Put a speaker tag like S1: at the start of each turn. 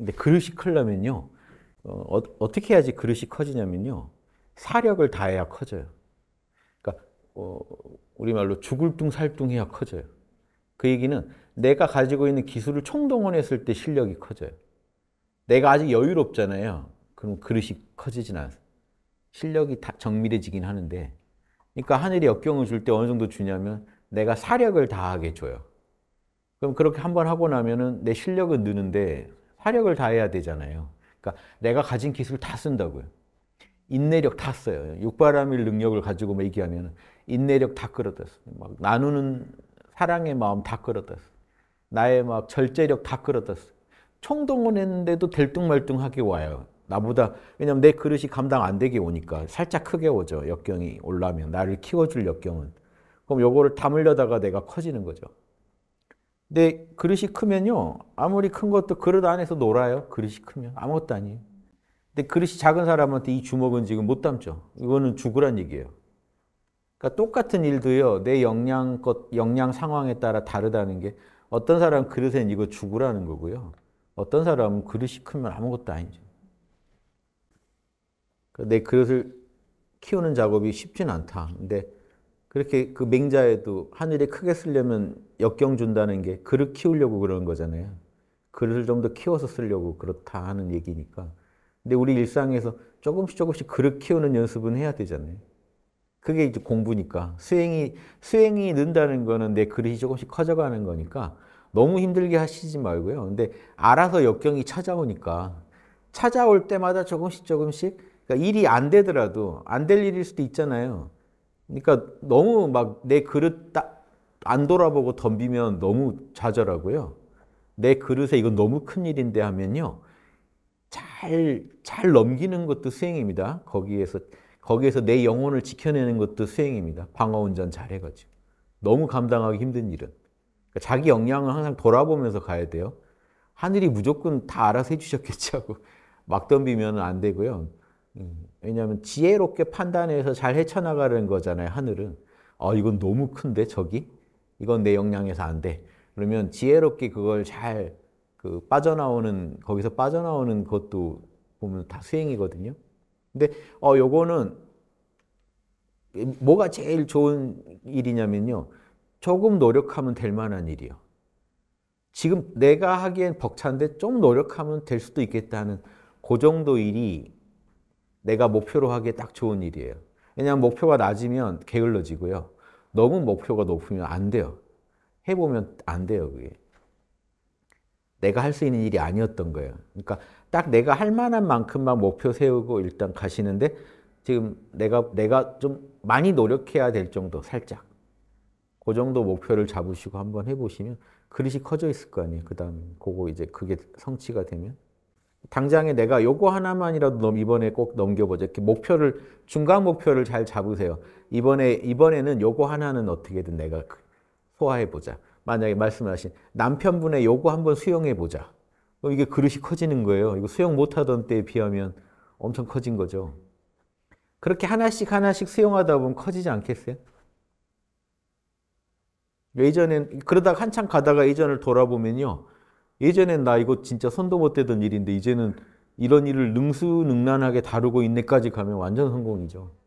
S1: 근데 그릇이 크려면요. 어, 어, 어떻게 해야지 그릇이 커지냐면요. 사력을 다해야 커져요. 그러니까 어, 우리말로 죽을 둥살둥 해야 커져요. 그 얘기는 내가 가지고 있는 기술을 총동원했을 때 실력이 커져요. 내가 아직 여유롭잖아요. 그럼 그릇이 커지진 않아요. 실력이 다 정밀해지긴 하는데 그러니까 하늘이 역경을 줄 때 어느 정도 주냐면 내가 사력을 다하게 줘요. 그럼 그렇게 한 번 하고 나면은 내 실력은 느는데 화력을 다해야 되잖아요. 그러니까 내가 가진 기술 다 쓴다고요. 인내력 다 써요. 육바람일 능력을 가지고 뭐 얘기하면 인내력 다 끌어다 써요. 나누는 사랑의 마음 다 끌어다 써요. 나의 막 절제력 다 끌어다 써요. 총동원했는데도 될뚱말뚱하게 와요. 나보다 왜냐면 내 그릇이 감당 안 되게 오니까 살짝 크게 오죠. 역경이 올라면 나를 키워줄 역경은. 그럼 요거를 담으려다가 내가 커지는 거죠. 근데 그릇이 크면요. 아무리 큰 것도 그릇 안에서 놀아요. 그릇이 크면. 아무것도 아니에요. 근데 그릇이 작은 사람한테 이 주먹은 지금 못 담죠. 이거는 죽으란 얘기예요. 그러니까 똑같은 일도요. 내 역량껏, 역량 상황에 따라 다르다는 게 어떤 사람 그릇엔 이거 죽으라는 거고요. 어떤 사람은 그릇이 크면 아무것도 아니죠. 그러니까 내 그릇을 키우는 작업이 쉽진 않다. 근데 그렇게 그 맹자에도 하늘이 크게 쓰려면 역경 준다는 게 그릇 키우려고 그러는 거잖아요. 그릇을 좀 더 키워서 쓰려고 그렇다 하는 얘기니까. 근데 우리 일상에서 조금씩 조금씩 그릇 키우는 연습은 해야 되잖아요. 그게 이제 공부니까. 수행이, 수행이 는다는 거는 내 그릇이 조금씩 커져가는 거니까 너무 힘들게 하시지 말고요. 근데 알아서 역경이 찾아오니까 찾아올 때마다 조금씩 조금씩 그러니까 일이 안 되더라도 안 될 일일 수도 있잖아요. 그러니까 너무 막 내 그릇 딱 안 돌아보고 덤비면 너무 좌절하고요. 내 그릇에 이건 너무 큰 일인데 하면요. 잘, 잘 넘기는 것도 수행입니다. 거기에서, 거기에서 내 영혼을 지켜내는 것도 수행입니다. 방어운전 잘 해가지고. 너무 감당하기 힘든 일은. 그러니까 자기 역량을 항상 돌아보면서 가야 돼요. 하늘이 무조건 다 알아서 해주셨겠지 하고 막 덤비면 안 되고요. 음, 왜냐하면 지혜롭게 판단해서 잘 헤쳐나가는 거잖아요. 하늘은 어 이건 너무 큰데 저기 이건 내 역량에서 안 돼. 그러면 지혜롭게 그걸 잘그 빠져나오는 거기서 빠져나오는 것도 보면 다 수행이거든요. 근데 어 요거는 뭐가 제일 좋은 일이냐면요. 조금 노력하면 될 만한 일이요. 지금 내가 하기엔 벅찬데 좀 노력하면 될 수도 있겠다는 그 정도 일이 내가 목표로 하기에 딱 좋은 일이에요. 왜냐하면 목표가 낮으면 게을러지고요. 너무 목표가 높으면 안 돼요. 해보면 안 돼요, 그게. 내가 할 수 있는 일이 아니었던 거예요. 그러니까 딱 내가 할 만한 만큼만 목표 세우고 일단 가시는데 지금 내가 내가 좀 많이 노력해야 될 정도 살짝 그 정도 목표를 잡으시고 한번 해보시면 그릇이 커져 있을 거 아니에요. 그다음 그거 이제 그게 성취가 되면 당장에 내가 요거 하나만이라도 이번에 꼭 넘겨보자. 이렇게 목표를 중간 목표를 잘 잡으세요. 이번에 이번에는 요거 하나는 어떻게든 내가 그 소화해 보자. 만약에 말씀하신 남편분의 요거 한번 수용해 보자. 그럼 어, 이게 그릇이 커지는 거예요. 이거 수용 못 하던 때에 비하면 엄청 커진 거죠. 그렇게 하나씩 하나씩 수용하다 보면 커지지 않겠어요? 예전엔 그러다가 한참 가다가 이전을 돌아보면요. 예전엔 나 이거 진짜 선도못되던 일인데 이제는 이런 일을 능수능란하게 다루고 있네까지 가면 완전 성공이죠.